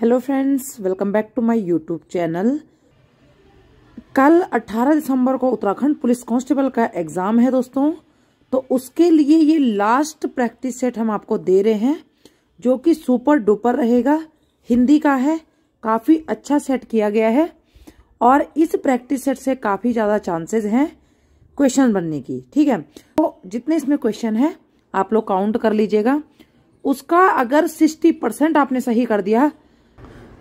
hello friends welcome back to my YouTube channel कल 18 दिसंबर को उत्तराखंड पुलिस कांस्टेबल का एग्ज़ाम है दोस्तों तो उसके लिए ये लास्ट प्रैक्टिस सेट हम आपको दे रहे हैं जो कि सुपर डुपर रहेगा हिंदी का है काफ़ी अच्छा सेट किया गया है और इस प्रैक्टिस सेट से काफ़ी ज़्यादा चांसेस हैं क्वेश्चन बनने की ठीक है तो जितने इसमें क्वेश्चन है आप लोग काउंट कर लीजिएगा उसका अगर सिक्सटी परसेंट आपने सही कर दिया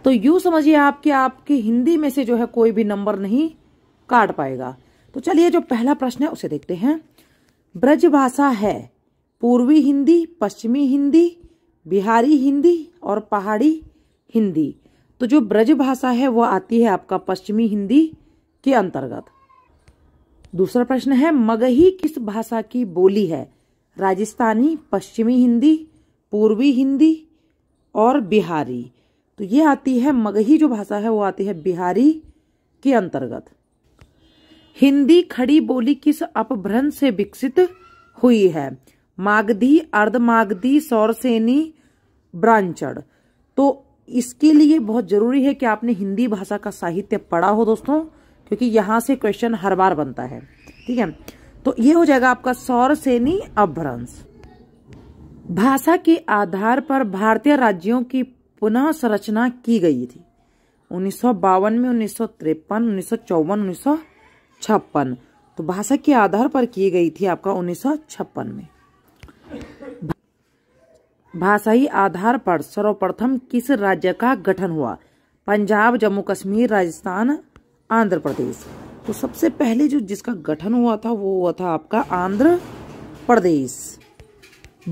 तो यूँ समझिए आप कि आपके हिंदी में से जो है कोई भी नंबर नहीं काट पाएगा तो चलिए जो पहला प्रश्न है उसे देखते हैं ब्रजभाषा है पूर्वी हिंदी पश्चिमी हिंदी बिहारी हिंदी और पहाड़ी हिंदी तो जो ब्रज भाषा है वह आती है आपका पश्चिमी हिंदी के अंतर्गत दूसरा प्रश्न है मगही किस भाषा की बोली है राजस्थानी पश्चिमी हिंदी पूर्वी हिंदी और बिहारी तो ये आती है मगही जो भाषा है वो आती है बिहारी के अंतर्गत हिंदी खड़ी बोली किस अपभ्रंश से विकसित हुई है मागधी अर्धमागधी सौरसेनी ब्रांचड़ तो इसके लिए बहुत जरूरी है कि आपने हिंदी भाषा का साहित्य पढ़ा हो दोस्तों क्योंकि यहां से क्वेश्चन हर बार बनता है ठीक है तो ये हो जाएगा आपका सौरसेनी अभ्रंश भाषा के आधार पर भारतीय राज्यों की पुनः संरचना की गई थी उन्नीस में उन्नीस सौ तिरपन उन्नीस सौ चौवन उन्नीस सौ छप्पन तो भाषा के आधार पर की गई थी आपका उन्नीस सौ छप्पन में भाषाई आधार पर सर्वप्रथम किस राज्य का गठन हुआ पंजाब जम्मू कश्मीर राजस्थान आंध्र प्रदेश तो सबसे पहले जो जिसका गठन हुआ था वो हुआ था आपका आंध्र प्रदेश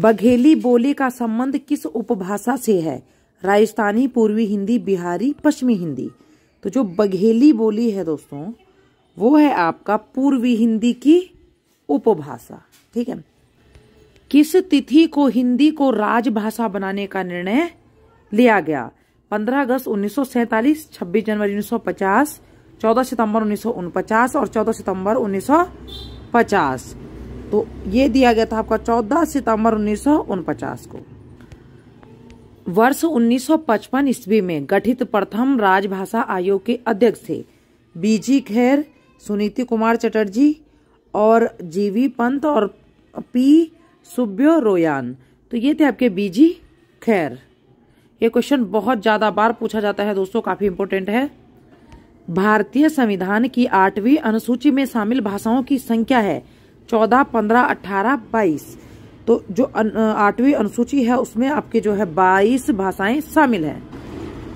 बघेली बोली का संबंध किस उपभाषा से है राजस्थानी पूर्वी हिंदी बिहारी पश्चिमी हिंदी तो जो बघेली बोली है दोस्तों वो है आपका पूर्वी हिंदी की उपभाषा ठीक है किस तिथि को हिंदी को राजभाषा बनाने का निर्णय लिया गया 15 अगस्त 1947, 26 जनवरी 1950, 14 सितंबर 1949 और 14 सितंबर 1950 तो ये दिया गया था आपका 14 सितंबर 1949 को वर्ष 1955 ईस्वी में गठित प्रथम राजभाषा आयोग के अध्यक्ष थे बीजी खैर सुनीति कुमार चटर्जी और जीवी पंत और पी सुब्यो रोयान तो ये थे आपके बीजी खैर ये क्वेश्चन बहुत ज़्यादा बार पूछा जाता है दोस्तों काफ़ी इम्पोर्टेंट है भारतीय संविधान की आठवीं अनुसूची में शामिल भाषाओं की संख्या है चौदह पंद्रह अठारह बाईस तो जो आठवीं अनुसूची है उसमें आपके जो है बाईस भाषाएं शामिल हैं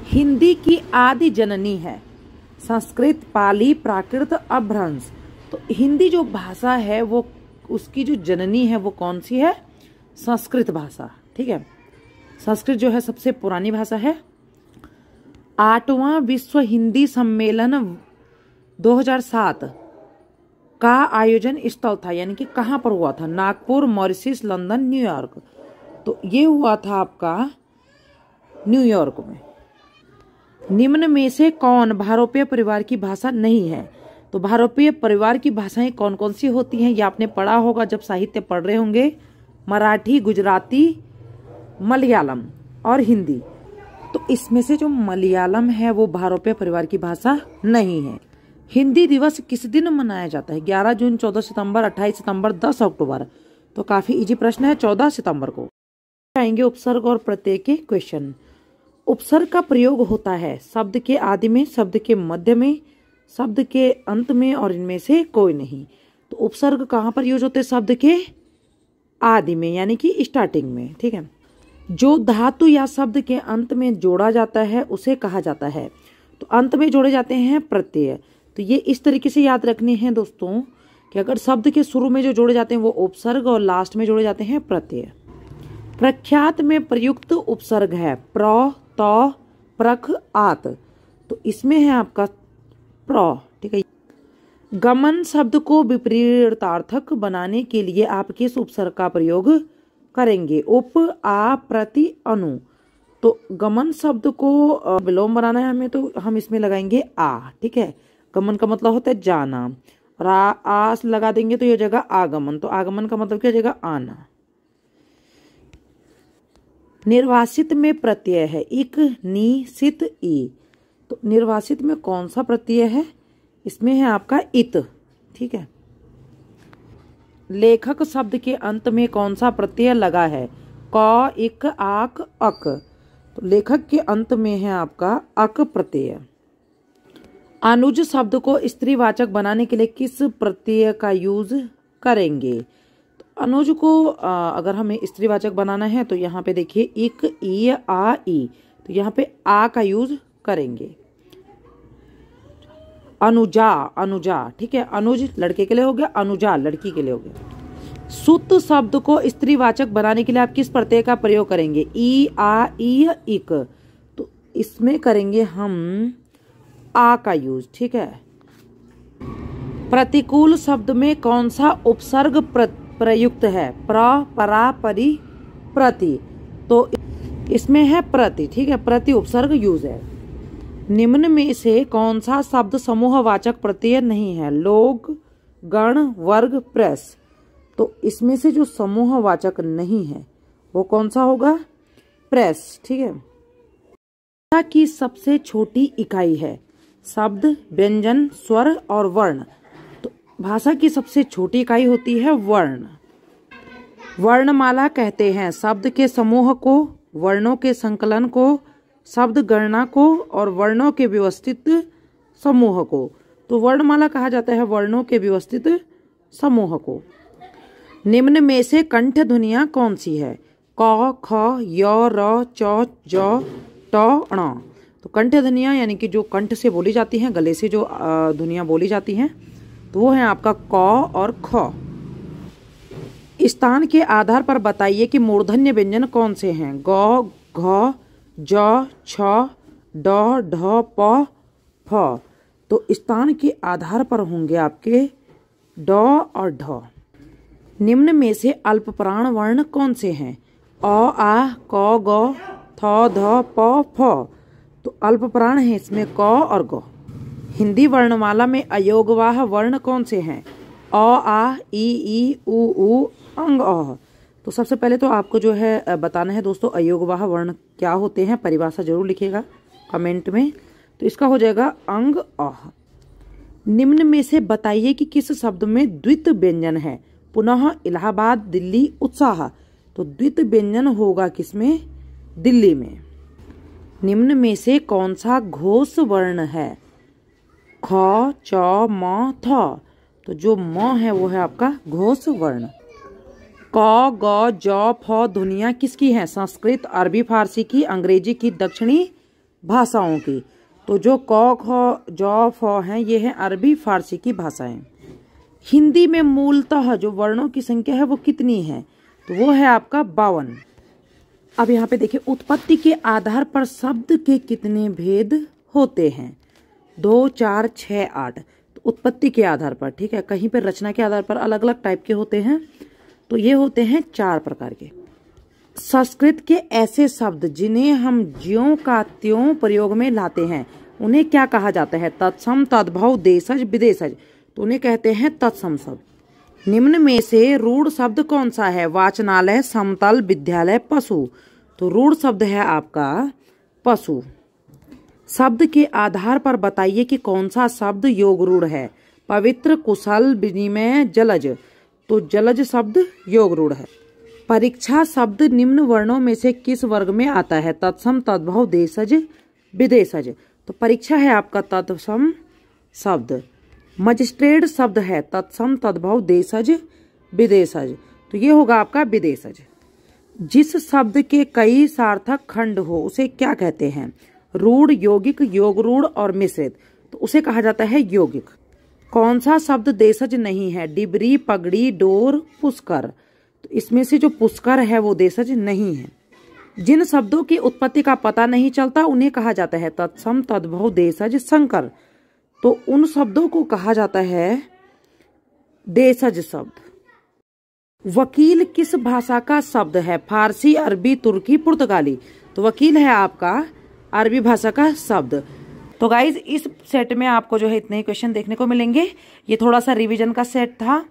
हिंदी की आदि जननी है संस्कृत पाली प्राकृत अभ्रंश तो हिंदी जो भाषा है वो उसकी जो जननी है वो कौन सी है संस्कृत भाषा ठीक है संस्कृत जो है सबसे पुरानी भाषा है आठवां विश्व हिंदी सम्मेलन 2007 का आयोजन स्थल था यानी कि कहाँ पर हुआ था नागपुर मॉरिसिस लंदन न्यूयॉर्क तो ये हुआ था आपका न्यूयॉर्क में निम्न में से कौन भारोपीय परिवार की भाषा नहीं है तो भारोपीय परिवार की भाषाएं कौन कौन सी होती हैं ये आपने पढ़ा होगा जब साहित्य पढ़ रहे होंगे मराठी गुजराती मलयालम और हिंदी तो इसमें से जो मलयालम है वो भारोपीय परिवार की भाषा नहीं है हिंदी दिवस किस दिन मनाया जाता है 11 जून 14 सितंबर 28 सितंबर 10 अक्टूबर तो काफी इजी प्रश्न है 14 सितंबर को आएंगे उपसर्ग और प्रत्यय के क्वेश्चन उपसर्ग का प्रयोग होता है शब्द के आदि में शब्द के मध्य में शब्द के अंत में और इनमें से कोई नहीं तो उपसर्ग कहाँ पर यूज होते शब्द के आदि में यानी कि स्टार्टिंग में ठीक है जो धातु या शब्द के अंत में जोड़ा जाता है उसे कहा जाता है तो अंत में जोड़े जाते हैं प्रत्यय तो ये इस तरीके से याद रखने हैं दोस्तों कि अगर शब्द के शुरू में जो जोड़े जाते हैं वो उपसर्ग और लास्ट में जोड़े जाते हैं प्रत्यय प्रख्यात में प्रयुक्त उपसर्ग है प्र त प्रख आत तो इसमें है आपका प्र ठीक है गमन शब्द को विपरीतार्थक बनाने के लिए आप किस उपसर्ग का प्रयोग करेंगे उप आ प्रति अनु तो गमन शब्द को विलोम बनाना है हमें तो हम इसमें लगाएंगे आ ठीक है गमन का मतलब होता है जाना और आ, आस लगा देंगे तो ये जाएगा आगमन तो आगमन का मतलब क्या हो जाएगा आना निर्वासित में प्रत्यय है इक नी सित ई तो निर्वासित में कौन सा प्रत्यय है इसमें है आपका इत ठीक है लेखक शब्द के अंत में कौन सा प्रत्यय लगा है क इक आक अक तो लेखक के अंत में है आपका अक प्रत्यय अनुज शब्द को स्त्रीवाचक बनाने के लिए किस प्रत्यय का यूज करेंगे तो अनुज को आ, अगर हमें स्त्रीवाचक बनाना है तो यहाँ पे देखिए इक ई आ ई तो यहाँ पे आ का यूज करेंगे अनुजा अनुजा ठीक है अनुज लड़के के लिए हो गया अनुजा लड़की के लिए हो गया सुत शब्द को स्त्रीवाचक बनाने के लिए आप किस प्रत्यय का प्रयोग करेंगे ई आ ई इक तो इसमें करेंगे हम आ का यूज ठीक है प्रतिकूल शब्द में कौन सा उपसर्ग प्रयुक्त है प्र परा परि प्रति तो इसमें है प्रति ठीक है प्रति उपसर्ग यूज है निम्न में से कौन सा शब्द समूह वाचक प्रत्यय नहीं है लोग गण वर्ग प्रेस तो इसमें से जो समूहवाचक नहीं है वो कौन सा होगा प्रेस ठीक है की सबसे छोटी इकाई है शब्द व्यंजन स्वर और वर्ण तो भाषा की सबसे छोटी इकाई होती है वर्ण वर्णमाला कहते हैं शब्द के समूह को वर्णों के संकलन को शब्द गणना को और वर्णों के व्यवस्थित समूह को तो वर्णमाला कहा जाता है वर्णों के व्यवस्थित समूह को निम्न में से कंठ ध्वनिया कौन सी है क ख य र च ज ट ण तो कंठ धनिया यानी कि जो कंठ से बोली जाती हैं गले से जो धुनिया बोली जाती हैं तो वो है आपका क और ख स्थान के आधार पर बताइए कि मूर्धन्य व्यंजन कौन से हैं ग घ ज छ ड ढ प फ तो स्थान के आधार पर होंगे आपके ड और ढ निम्न में से अल्प प्राण वर्ण कौन से हैं अ आ क ग थ ध प फ तो प्राण है इसमें क और ग हिंदी वर्णमाला में अयोगवाह वर्ण कौन से हैं अ आ ई ई उ ऊ अंग अ तो सबसे पहले तो आपको जो है बताना है दोस्तों अयोगवाह वर्ण क्या होते हैं परिभाषा जरूर लिखिएगा कमेंट में तो इसका हो जाएगा अंग अह निम्न में से बताइए कि किस शब्द में द्वित व्यंजन है पुनः इलाहाबाद दिल्ली उत्साह तो द्वित व्यंजन होगा किसमें दिल्ली में निम्न में से कौन सा घोष वर्ण है ख च म थ तो जो म है वो है आपका घोष वर्ण क ग ज फ दुनिया किसकी है संस्कृत अरबी फारसी की अंग्रेजी की दक्षिणी भाषाओं की तो जो क ख ज फ हैं ये है अरबी फारसी की भाषाएं हिंदी में मूलतः जो वर्णों की संख्या है वो कितनी है तो वो है आपका बावन अब यहाँ पे देखिए उत्पत्ति के आधार पर शब्द के कितने भेद होते हैं दो चार छ आठ तो उत्पत्ति के आधार पर ठीक है कहीं पर रचना के आधार पर अलग अलग टाइप के होते हैं तो ये होते हैं चार प्रकार के संस्कृत के ऐसे शब्द जिन्हें हम ज्यों का त्यों प्रयोग में लाते हैं उन्हें क्या कहा जाता है तत्सम तद्भव देशज विदेशज तो उन्हें कहते हैं तत्सम शब्द निम्न में से रूढ़ शब्द कौन सा है वाचनालय समतल विद्यालय पशु तो रूढ़ शब्द है आपका पशु शब्द के आधार पर बताइए कि कौन सा शब्द योग रूढ़ है पवित्र कुशल विनिमय जलज तो जलज शब्द योग रूढ़ है परीक्षा शब्द निम्न वर्णों में से किस वर्ग में आता है तत्सम तद्भव देशज विदेशज तो परीक्षा है आपका तत्सम शब्द मजिस्ट्रेट शब्द है तत्सम तद्भव देशज विदेशज तो ये होगा आपका विदेशज जिस शब्द के कई सार्थक खंड हो उसे क्या कहते हैं रूढ़ योगिक योगरूढ़ और मिश्रित तो उसे कहा जाता है योगिक कौन सा शब्द देशज नहीं है डिबरी पगड़ी डोर पुष्कर तो इसमें से जो पुष्कर है वो देशज नहीं है जिन शब्दों की उत्पत्ति का पता नहीं चलता उन्हें कहा जाता है तत्सम तद्भव देशज संकर तो उन शब्दों को कहा जाता है देशज शब्द वकील किस भाषा का शब्द है फारसी अरबी तुर्की पुर्तगाली तो वकील है आपका अरबी भाषा का शब्द तो गाइज इस सेट में आपको जो है इतने ही क्वेश्चन देखने को मिलेंगे ये थोड़ा सा रिवीजन का सेट था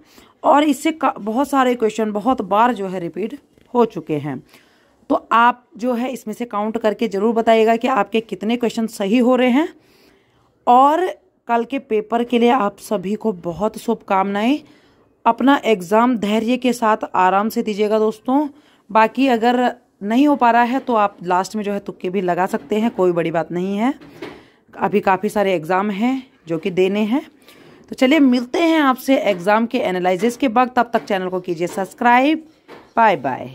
और इससे बहुत सारे क्वेश्चन बहुत बार जो है रिपीट हो चुके हैं तो आप जो है इसमें से काउंट करके ज़रूर बताइएगा कि आपके कितने क्वेश्चन सही हो रहे हैं और कल के पेपर के लिए आप सभी को बहुत शुभकामनाएं अपना एग्ज़ाम धैर्य के साथ आराम से दीजिएगा दोस्तों बाकी अगर नहीं हो पा रहा है तो आप लास्ट में जो है तुक्के भी लगा सकते हैं कोई बड़ी बात नहीं है अभी काफ़ी सारे एग्ज़ाम हैं जो कि देने हैं तो चलिए मिलते हैं आपसे एग्ज़ाम के एनालिस के वक्त तब तक चैनल को कीजिए सब्सक्राइब बाय बाय